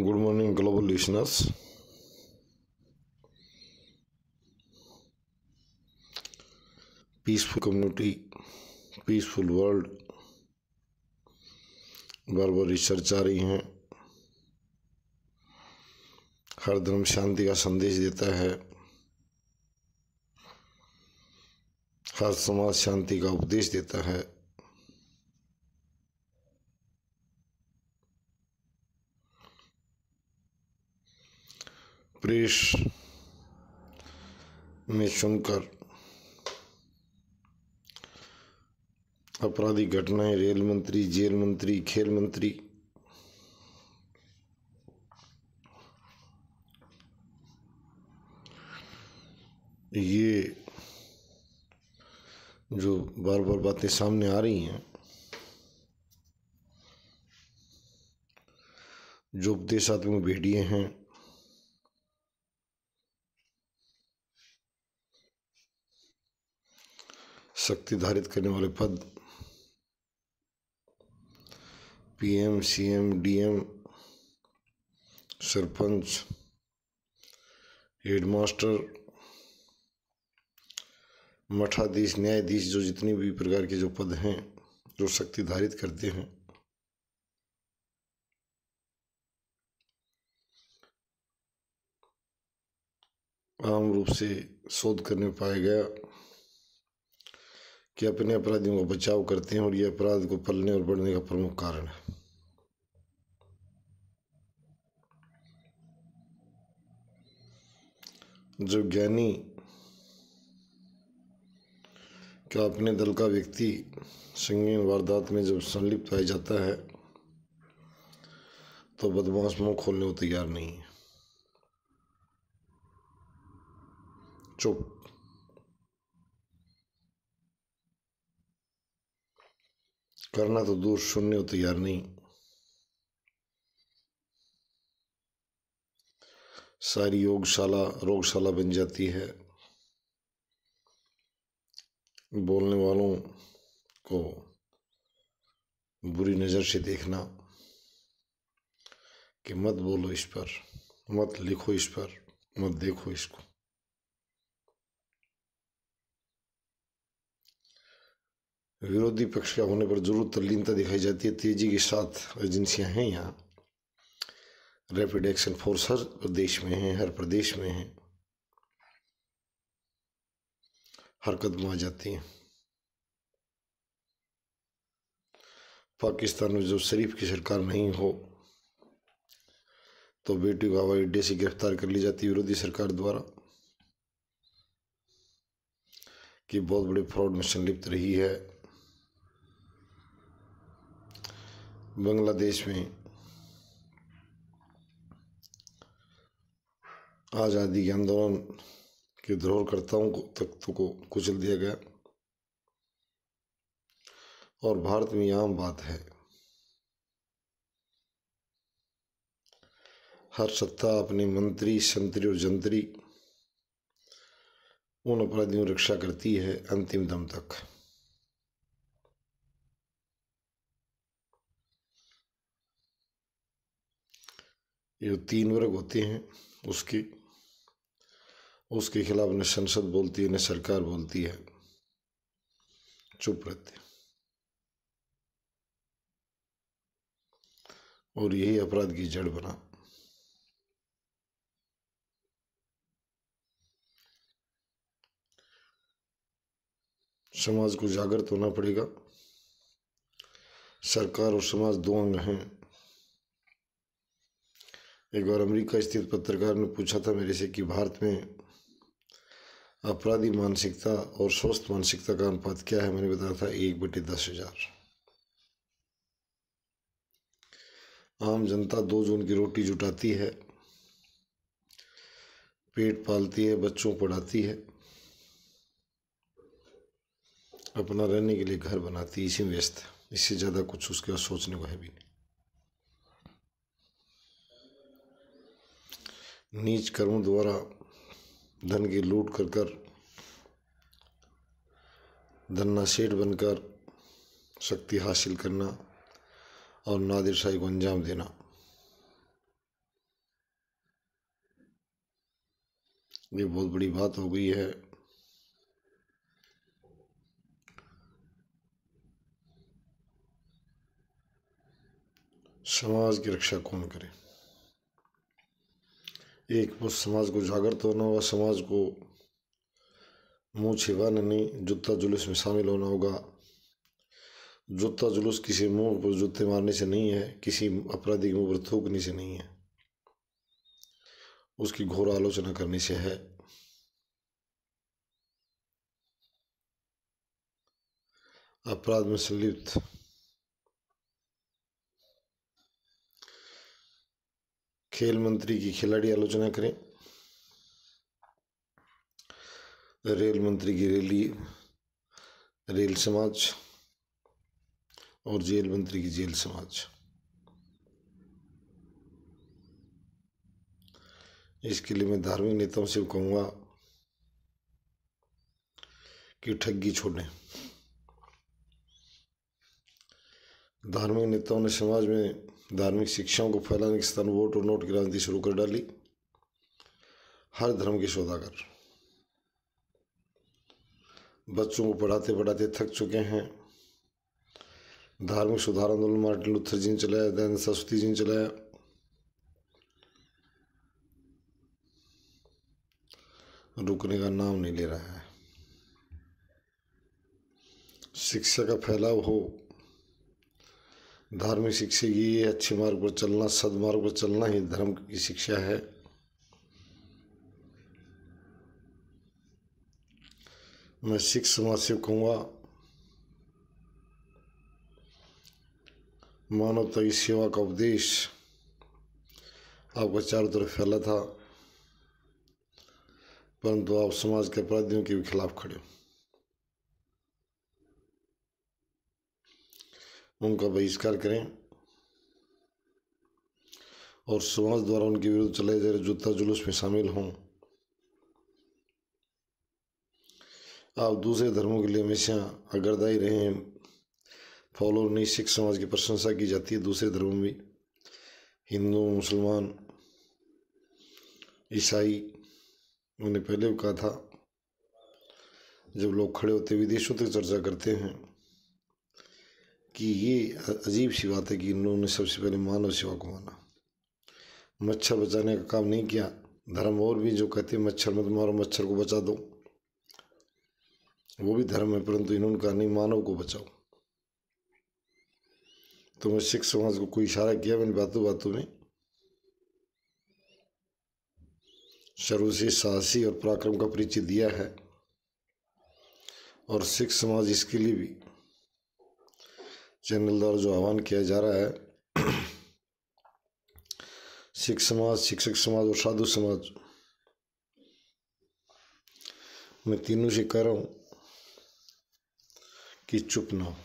good morning global listeners peaceful community peaceful world बार बार research आ रही हैं हर धर्म शांति का संदेश देता है हर समाज शांति का उपदेश देता है प्रेस में सुनकर आपराधिक घटनाएं रेल मंत्री जेल मंत्री खेल मंत्री ये जो बार बार बातें सामने आ रही हैं जो उपदेशात्मक भेड़िए हैं शक्ति धारित करने वाले पद PM CM DM sarpanch headmaster मठाधीश न्यायाधीश जो जितनी भी प्रकार के जो पद हैं जो शक्ति धारित करते हैं आम रूप से शोध करने पाया गया कि अपने अपराधियों का बचाव करते हैं और ये अपराध को फलने और बढ़ने का प्रमुख कारण है जो ज्ञानी क्या अपने दल का व्यक्ति संगीन वारदात में जब संलिप्त पाया जाता है तो बदमाश मुंह खोलने को तैयार नहीं है चुप करना तो दूर सुनने को तैयार नहीं सारी योगशाला रोगशाला बन जाती है बोलने वालों को बुरी नज़र से देखना कि मत बोलो इस पर मत लिखो इस पर मत देखो इसको विरोधी पक्ष का होने पर जरूर तल्लीनता दिखाई जाती है तेजी के साथ एजेंसियां हैं यहाँ रैपिड एक्शन फोर्स हर प्रदेश में है हर प्रदेश में है हर कदम आ जाती हैं पाकिस्तान में जब शरीफ की सरकार नहीं हो तो बेटी को हवाई अड्डे से गिरफ्तार कर ली जाती विरोधी सरकार द्वारा कि बहुत बड़े फ्रॉड में संलिप्त रही है बांग्लादेश में आज़ादी के आंदोलन के द्रोहकर्ताओं को तो को कुचल दिया गया और भारत में आम बात है हर सत्ता अपने मंत्री संतरी और जंतरी उन अपराधियों रक्षा करती है अंतिम दम तक ये जो तीन वर्ग होते हैं उसकी उसके खिलाफ न संसद बोलती है न सरकार बोलती है चुप रहते और यही अपराध की जड़ बना समाज को जागृत होना पड़ेगा सरकार और समाज दो अंग हैं एक बार अमेरिका स्थित पत्रकार ने पूछा था मेरे से कि भारत में अपराधी मानसिकता और स्वस्थ मानसिकता का अनुपात क्या है मैंने बताया था एक बटे दस हजार आम जनता दो जून की रोटी जुटाती है पेट पालती है बच्चों पढ़ाती है अपना रहने के लिए घर बनाती है इसी व्यस्त इससे ज़्यादा कुछ उसके बाद सोचने को है भी नहीं नीच कर्मों द्वारा धन की लूट कर कर धन्ना सेठ बनकर शक्ति हासिल करना और नादिर शाही को अंजाम देना ये बहुत बड़ी बात हो गई है समाज की रक्षा कौन करे एक मुझ समाज को जागृत होना होगा समाज को मुँह छिपाना नहीं जूता जुलूस में शामिल होना होगा जूता जुलूस किसी मुंह पर जूते मारने से नहीं है किसी अपराधी के मुंह पर थूकने से नहीं है उसकी घोर आलोचना करने से है अपराध में संलिप्त खेल मंत्री की खिलाड़ी आलोचना करें रेल मंत्री की रैली रेल समाज और जेल मंत्री की जेल समाज इसके लिए मैं धार्मिक नेताओं से कहूँगा कि ठगी छोड़ें धार्मिक नेताओं ने समाज में धार्मिक शिक्षाओं को फैलाने के स्थान वोट और नोट की राजनीति शुरू कर डाली हर धर्म के सौदागर बच्चों को पढ़ाते पढ़ाते थक चुके हैं धार्मिक सुधार आंदोलन मार्टिन लुथर जी ने चलाया दयानंद सरस्वती जी ने चलाया रुकने का नाम नहीं ले रहा है शिक्षा का फैलाव हो धार्मिक शिक्षा ये अच्छे मार्ग पर चलना सदमार्ग पर चलना ही धर्म की शिक्षा है मैं सिख समाज से कहूँगा मानवता तो की सेवा का उपदेश आपका चारों तरफ फैला था परंतु आप समाज के अपराधियों के भी खिलाफ खड़े हो उनका बहिष्कार करें और समाज द्वारा उनके विरुद्ध चलाए जा रहे जुत्ता जुलूस में शामिल हों आप दूसरे धर्मों के लिए हमेशा अगरदाई रहे हैं फॉलोअर नहीं सिख समाज की प्रशंसा की जाती है दूसरे धर्मों में हिंदू मुसलमान ईसाई मैंने पहले भी कहा था जब लोग खड़े होते विदेशों तक चर्चा करते हैं कि ये अजीब सी बात है कि इन्होंने सबसे पहले मानव सेवा को माना मच्छर बचाने का काम नहीं किया धर्म और भी जो कहते हैं मच्छर मत मारो मच्छर को बचा दो वो भी धर्म है परंतु इन्होंने कहा नहीं मानव को बचाओ तो मैं सिख समाज को कोई इशारा किया मैंने बातों बातों में सर्वश्रेष्ठ साहसी और पराक्रम का परिचय दिया है और सिख समाज इसके लिए भी चैनल द्वारा जो आह्वान किया जा रहा है सिख समाज शिक्षक समाज और साधु समाज मैं तीनों से कह रहा हूँ कि चुप ना हो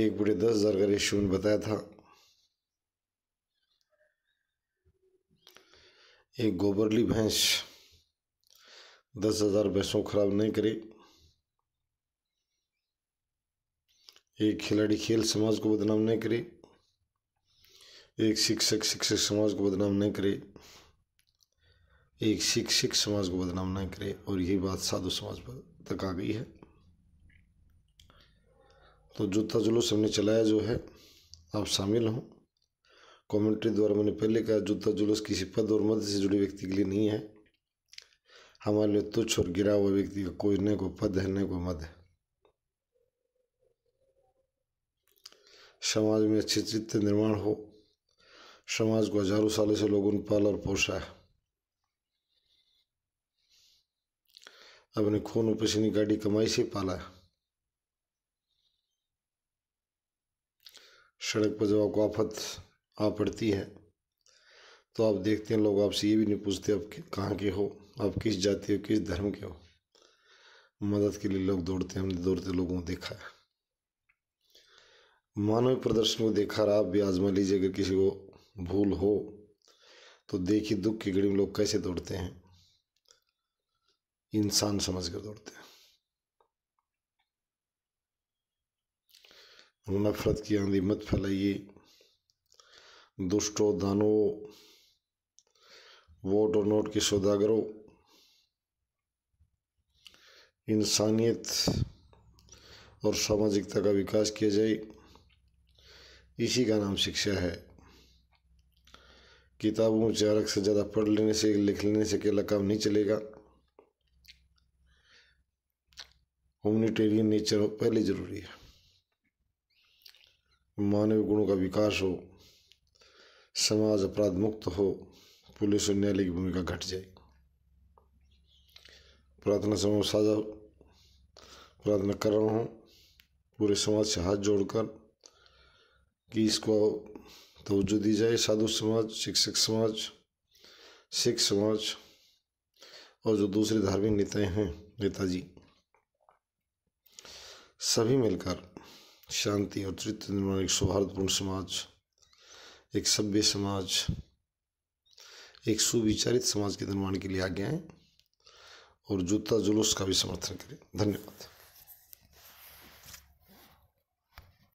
एक बुढ़े दस हजार का रेशियो ने बताया था एक गोबरली भैंस दस हजार भैंसों खराब नहीं करी एक खिलाड़ी खेल समाज को बदनाम नहीं करे एक शिक्षक शिक्षक समाज को बदनाम नहीं करे एक शिक्षक समाज को बदनाम नहीं करे और यही बात साधु समाज पर तक आ गई है तो जूता जुलूस हमने चलाया जो है आप शामिल हों कमेंट्री द्वारा मैंने पहले कहा जूता जुलूस किसी पद और मद से जुड़े व्यक्ति के लिए नहीं है हमारे लिए तुच्छ और गिरा हुआ व्यक्ति का कोई न कोई पद है न कोई मद है समाज में अच्छे चित्त निर्माण हो समाज को हजारों सालों से लोगों ने पाल और पोषा है अपने खून और पसीने गाड़ी कमाई से पाला है सड़क पर जब आपको आफत आ पड़ती है तो आप देखते हैं लोग आपसे ये भी नहीं पूछते आप कहाँ के हो आप किस जाति हो किस धर्म के हो मदद के लिए लोग दौड़ते हैं हमने दौड़ते लोगों को देखा है मानविक प्रदर्शन को देखा रहा ब्याज में लीजिए अगर किसी को भूल हो तो देखिए दुख की घड़ी में लोग कैसे दौड़ते हैं इंसान समझ कर दौड़ते हैं नफरत की आंधी मत फैलाइए दुष्टो दानो वोट और नोट की सौदागरों इंसानियत और सामाजिकता का विकास किया जाए इसी का नाम शिक्षा है किताबों चारक से ज़्यादा पढ़ लेने से लिख लेने से अकेला काम नहीं चलेगा ह्यूमनिटेरियन नेचर हो पहले ज़रूरी है मानव गुणों का विकास हो समाज अपराध मुक्त हो पुलिस और न्यायालय की भूमिका घट जाए प्रार्थना समूह साझा प्रार्थना कर रहा हूँ पूरे समाज से हाथ जोड़कर कि इसको तोज्जो दी जाए साधु समाज शिक्षक समाज सिख समाज और जो दूसरे धार्मिक नेताएं हैं नेताजी सभी मिलकर शांति और चरित्र निर्माण एक सौहार्दपूर्ण समाज एक सभ्य समाज एक सुविचारित समाज के निर्माण के लिए आगे आए और जूता जुलूस का भी समर्थन करें धन्यवाद